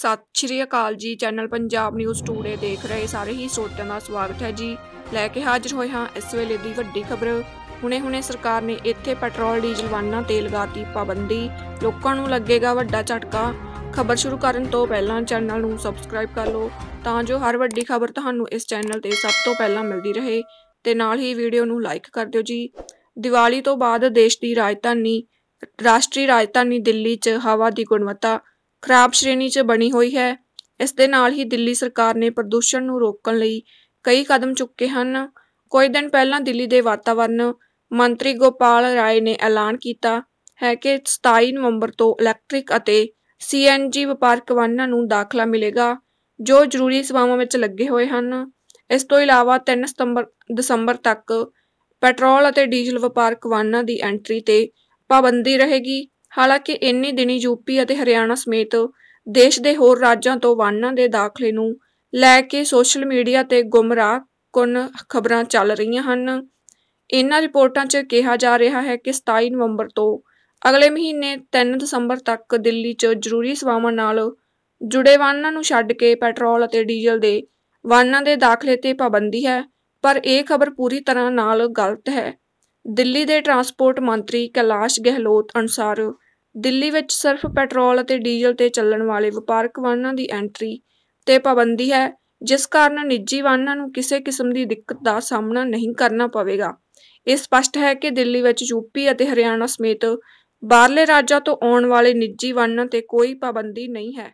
ਸਤਿ ਸ਼੍ਰੀ ਅਕਾਲ ਜੀ channel Punjab news today ਦੇਖ ਰਹੇ ਸਾਰੇ ਹੀ ਸੋਤਿਆਂ ਦਾ ਸਵਾਗਤ ਹੈ ਜੀ ਲੈ ਕੇ ਹਾਜ਼ਰ ਹੋਏ ਹਾਂ ਇਸ ਵੇਲੇ ਦੀ ਵੱਡੀ ਖਬਰ ਹੁਣੇ-ਹੁਣੇ ਸਰਕਾਰ ਨੇ ਇੱਥੇ ਪੈਟਰੋਲ ਡੀਜ਼ਲ ਵਾਹਨਾਂ ਤੇ ਲਗਾਤੀ ਪਾਬੰਦੀ ਲੋਕਾਂ ਨੂੰ ਲੱਗੇਗਾ ਵੱਡਾ ਝਟਕਾ ਖਬਰ ਸ਼ੁਰੂ ਕਰਨ ਤੋਂ ਪਹਿਲਾਂ ਚੈਨਲ ਨੂੰ ਸਬਸਕ੍ਰਾਈਬ ਕਰ ਲਓ ਤਾਂ ਜੋ ਹਰ ਵੱਡੀ ਖਬਰ ਤੁਹਾਨੂੰ ਇਸ ਚੈਨਲ ਤੇ ਸਭ ਤੋਂ ਪਹਿਲਾਂ ਮਿਲਦੀ ਰਹੇ ਤੇ ਨਾਲ ਹੀ ਵੀਡੀਓ ਨੂੰ ਲਾਈਕ ਕਰ ਦਿਓ ਜੀ ਦੀਵਾਲੀ ਤੋਂ ਬਾਅਦ ਦੇਸ਼ ਦੀ ਰਾਜਧਾਨੀ ਰਾਸ਼ਟਰੀ ਰਾਜਧਾਨੀ ਦਿੱਲੀ 'ਚ ਹਵਾ ਦੀ ਗੁਣਵੱਤਾ ਖਰਾਬ ਸ਼੍ਰੇਣੀ 'ਚ ਬਣੀ ਹੋਈ ਹੈ ਇਸ ਦੇ ਨਾਲ ਹੀ ਦਿੱਲੀ ਸਰਕਾਰ ਨੇ ਪ੍ਰਦੂਸ਼ਣ ਨੂੰ ਰੋਕਣ ਲਈ ਕਈ ਕਦਮ ਚੁੱਕੇ ਹਨ ਕੁਝ ਦਿਨ ਪਹਿਲਾਂ ਦਿੱਲੀ ਦੇ ਵਾਤਾਵਰਣ ਮੰਤਰੀ ਗੋਪਾਲ ਰਾਏ ਨੇ ਐਲਾਨ ਕੀਤਾ ਹੈ ਕਿ 27 ਨਵੰਬਰ ਤੋਂ ਇਲੈਕਟ੍ਰਿਕ ਅਤੇ ਸੀਐਨਜੀ ਵਪਾਰਕ ਵਾਹਨਾਂ ਨੂੰ ਦਾਖਲਾ ਮਿਲੇਗਾ ਜੋ ਜ਼ਰੂਰੀ ਸੇਵਾਵਾਂ ਵਿੱਚ ਲੱਗੇ ਹੋਏ ਹਨ ਇਸ ਤੋਂ ਇਲਾਵਾ 3 ਸਤੰਬਰ ਦਸੰਬਰ ਤੱਕ ਪੈਟਰੋਲ ਅਤੇ ਡੀਜ਼ਲ ਵਪਾਰਕ ਵਾਹਨਾਂ ਦੀ ਐਂਟਰੀ ਤੇ ਪਾਬੰਦੀ ਰਹੇਗੀ ਹਾਲਾਂਕਿ ਇੰਨੇ ਦਿਨੀ ਯੂਪੀ ਅਤੇ ਹਰਿਆਣਾ ਸਮੇਤ ਦੇਸ਼ ਦੇ ਹੋਰ ਰਾਜਾਂ ਤੋਂ ਵਾਹਨਾਂ ਦੇ ਦਾਖਲੇ ਨੂੰ ਲੈ ਕੇ ਸੋਸ਼ਲ ਮੀਡੀਆ ਤੇ ਗੁੰਮਰਾਹ ਕੁਨ ਖਬਰਾਂ ਚੱਲ ਰਹੀਆਂ ਹਨ ਇਨ੍ਹਾਂ ਰਿਪੋਰਟਾਂ 'ਚ ਕਿਹਾ ਜਾ ਰਿਹਾ ਹੈ ਕਿ 27 ਨਵੰਬਰ ਤੋਂ ਅਗਲੇ ਮਹੀਨੇ 3 ਦਸੰਬਰ ਤੱਕ ਦਿੱਲੀ 'ਚ ਜ਼ਰੂਰੀ ਸੇਵਾਵਾਂ ਨਾਲ ਜੁੜੇ ਵਾਹਨਾਂ ਨੂੰ ਛੱਡ ਕੇ ਪੈਟਰੋਲ ਅਤੇ ਡੀਜ਼ਲ ਦੇ ਵਾਹਨਾਂ ਦੇ ਦਾਖਲੇ ਤੇ ਪਾਬੰਦੀ ਹੈ ਪਰ ਇਹ ਖਬਰ ਪੂਰੀ ਤਰ੍ਹਾਂ ਨਾਲ ਗਲਤ ਹੈ ਦਿੱਲੀ ਦੇ ਟਰਾਂਸਪੋਰਟ ਮੰਤਰੀ ਕੈਲਾਸ਼ ਗਹਿਲੋਤ ਅਨੁਸਾਰ ਦਿੱਲੀ ਵਿੱਚ ਸਿਰਫ ਪੈਟਰੋਲ ਅਤੇ ਡੀਜ਼ਲ ਤੇ ਚੱਲਣ ਵਾਲੇ ਵਪਾਰਕ ਵਾਹਨਾਂ ਦੀ ਐਂਟਰੀ ਤੇ ਪਾਬੰਦੀ ਹੈ ਜਿਸ ਕਾਰਨ ਨਿੱਜੀ ਵਾਹਨਾਂ ਨੂੰ ਕਿਸੇ ਕਿਸਮ ਦੀ ਦਿੱਕਤ ਦਾ ਸਾਹਮਣਾ ਨਹੀਂ ਕਰਨਾ ਪਵੇਗਾ ਇਹ ਸਪਸ਼ਟ ਹੈ ਕਿ ਦਿੱਲੀ ਵਿੱਚ ਯੂਪੀ ਅਤੇ ਹਰਿਆਣਾ ਸਮੇਤ ਬਾਹਰਲੇ ਰਾਜਾਂ ਤੋਂ ਆਉਣ ਵਾਲੇ ਨਿੱਜੀ ਵਾਹਨਾਂ ਤੇ ਕੋਈ ਪਾਬੰਦੀ ਨਹੀਂ ਹੈ